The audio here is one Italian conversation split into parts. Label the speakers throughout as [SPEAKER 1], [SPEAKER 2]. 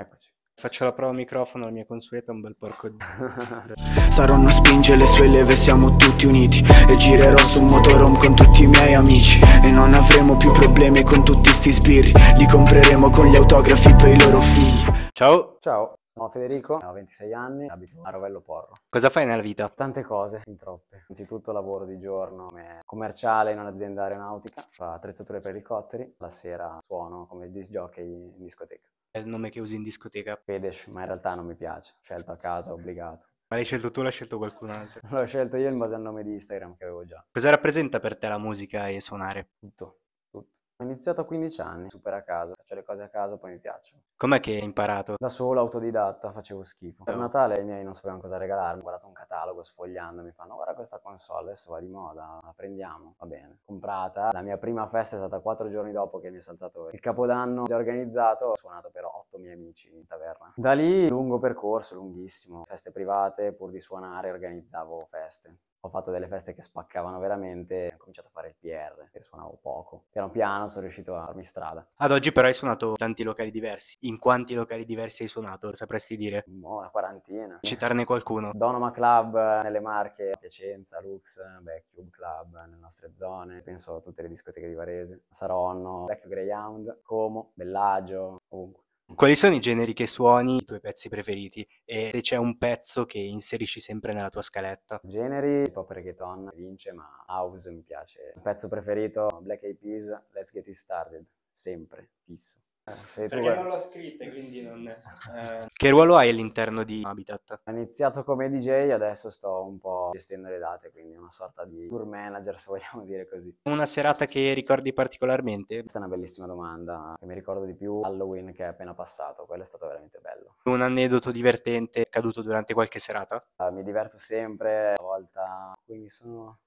[SPEAKER 1] Eccoci. Faccio la prova microfono, la mia consueta, un bel porco di... Saranno spinge le sue leve, siamo tutti uniti E girerò su un motorhome con tutti i miei amici E non avremo più problemi con tutti sti sbirri Li compreremo con gli autografi per i loro figli Ciao! Ciao! Sono Federico, ho 26 anni, abito a Rovello Porro. Cosa fai nella vita? Tante cose, in troppe. Innanzitutto lavoro di giorno come commerciale in un'azienda aeronautica, fa attrezzature per elicotteri, la sera suono come disc jockey in discoteca è il nome che usi in discoteca. Fedez, ma in realtà non mi piace. Scelto a caso, obbligato. Ma l'hai scelto tu o l'ha scelto qualcun altro? L'ho scelto io in base al nome di Instagram che avevo già. Cosa rappresenta per te la musica e suonare? tutto. Ho iniziato a 15 anni, super a caso, faccio le cose a caso, poi mi piacciono. Com'è che hai imparato? Da solo, autodidatta, facevo schifo. Per eh. Natale i miei non sapevano cosa regalarmi, ho guardato un catalogo sfogliando, mi fanno guarda questa console, adesso va di moda, la prendiamo, va bene. Comprata, la mia prima festa è stata quattro giorni dopo che mi è saltato il capodanno già organizzato, ho suonato per otto miei amici in taverna. Da lì, lungo percorso, lunghissimo, feste private, pur di suonare organizzavo feste ho fatto delle feste che spaccavano veramente, ho cominciato a fare il PR e suonavo poco. Piano piano sono riuscito a farmi strada. Ad oggi però hai suonato tanti locali diversi. In quanti locali diversi hai suonato? Sapresti dire? Oh, una quarantina. Citarne qualcuno. Donoma Club eh, nelle Marche, Piacenza, Lux, beh, Cube Club eh, nelle nostre zone, penso a tutte le discoteche di Varese, Saronno, Vecchio Greyhound, Como, Bellagio, ovunque. Quali sono i generi che suoni, i tuoi pezzi preferiti e se c'è un pezzo che inserisci sempre nella tua scaletta? Generi, pop reggaeton vince ma house mi piace. Il pezzo preferito, Black Eyed Peas, Let's Get It Started, sempre, fisso. Eh, sei perché tu, non l'ho scritta, quindi non... Eh. Che ruolo hai all'interno di Habitat? Ho iniziato come DJ, adesso sto un po' gestendo le date, quindi una sorta di tour manager, se vogliamo dire così. Una serata che ricordi particolarmente? Questa è una bellissima domanda, che mi ricordo di più Halloween che è appena passato, quello è stato veramente bello. Un aneddoto divertente caduto durante qualche serata? Uh, mi diverto sempre, una volta quindi sono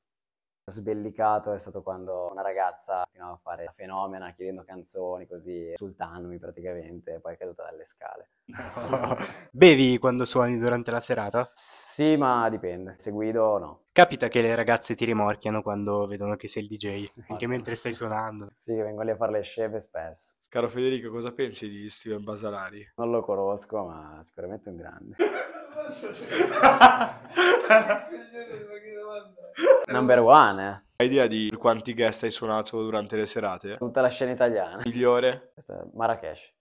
[SPEAKER 1] sbellicato è stato quando una ragazza continuava a fare la fenomena chiedendo canzoni così insultandomi praticamente e poi è caduta dalle scale. Bevi quando suoni durante la serata? Sì, ma dipende, se guido no. Capita che le ragazze ti rimorchiano quando vedono che sei il DJ, esatto. anche mentre stai suonando. Sì, vengo lì a fare le sceve spesso. Caro Federico, cosa pensi di Steven Basalari? Non lo conosco, ma sicuramente un grande. Number one. Eh. Hai idea di quanti guest hai suonato durante le serate? Tutta la scena italiana. Migliore? Questo è Marrakesh.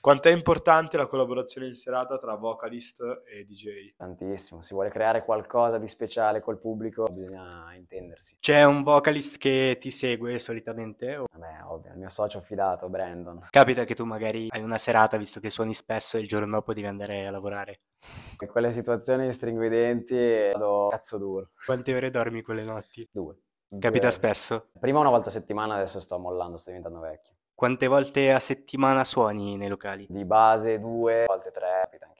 [SPEAKER 1] Quanto è importante la collaborazione in serata tra vocalist e DJ? Tantissimo, si vuole creare qualcosa di speciale col pubblico, bisogna intendersi. C'è un vocalist che ti segue solitamente? O... Vabbè, ovvio, il mio socio fidato, Brandon. Capita che tu magari hai una serata, visto che suoni spesso, e il giorno dopo devi andare a lavorare. In quelle situazioni stringo i denti e vado cazzo duro. Quante ore dormi quelle notti? Due. Capita Due. spesso? Prima una volta a settimana, adesso sto mollando, sto diventando vecchio. Quante volte a settimana suoni nei locali? Di base due, a volte tre, capita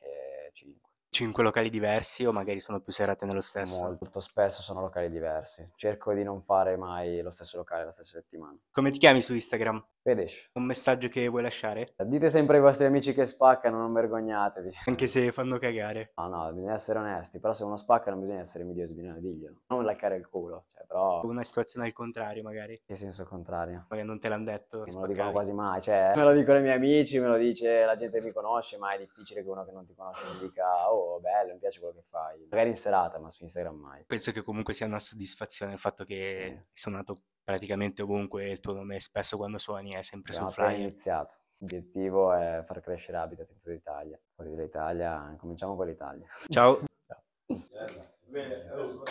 [SPEAKER 1] cinque locali diversi o magari sono più serate nello stesso? Molto spesso sono locali diversi. Cerco di non fare mai lo stesso locale la stessa settimana. Come ti chiami su Instagram? Fedesh. Un messaggio che vuoi lasciare? Dite sempre ai vostri amici che spaccano, non vergognatevi. Anche se fanno cagare. No, no, bisogna essere onesti. Però se uno spacca non bisogna essere invidiosi, bisogna dirglielo. Non laccare il culo. Cioè, però... Una situazione al contrario, magari. Che senso contrario? Magari non te l'hanno detto. Non lo dicono quasi mai. Cioè, me lo dicono i miei amici, me lo dice la gente che mi conosce, ma è difficile che uno che non ti conosce mi dica, oh, oh, bello, mi piace quello che fai. Magari in serata, ma su Instagram mai. Penso che comunque sia una soddisfazione il fatto che sì. sono nato praticamente ovunque il tuo nome spesso quando suoni è sempre no, su flyer. iniziato. L'obiettivo è far crescere Habitat in tutta l'Italia. Fuori dall'Italia, cominciamo con l'Italia. Ciao. Ciao. Bene, adesso...